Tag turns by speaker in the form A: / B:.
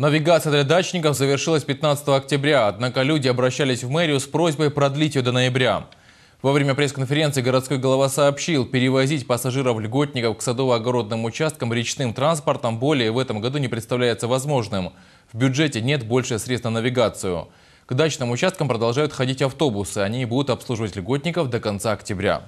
A: Навигация для дачников завершилась 15 октября, однако люди обращались в мэрию с просьбой продлить ее до ноября. Во время пресс-конференции городской голова сообщил, перевозить пассажиров-льготников к садово-огородным участкам речным транспортом более в этом году не представляется возможным. В бюджете нет больше средств на навигацию. К дачным участкам продолжают ходить автобусы. Они будут обслуживать льготников до конца октября.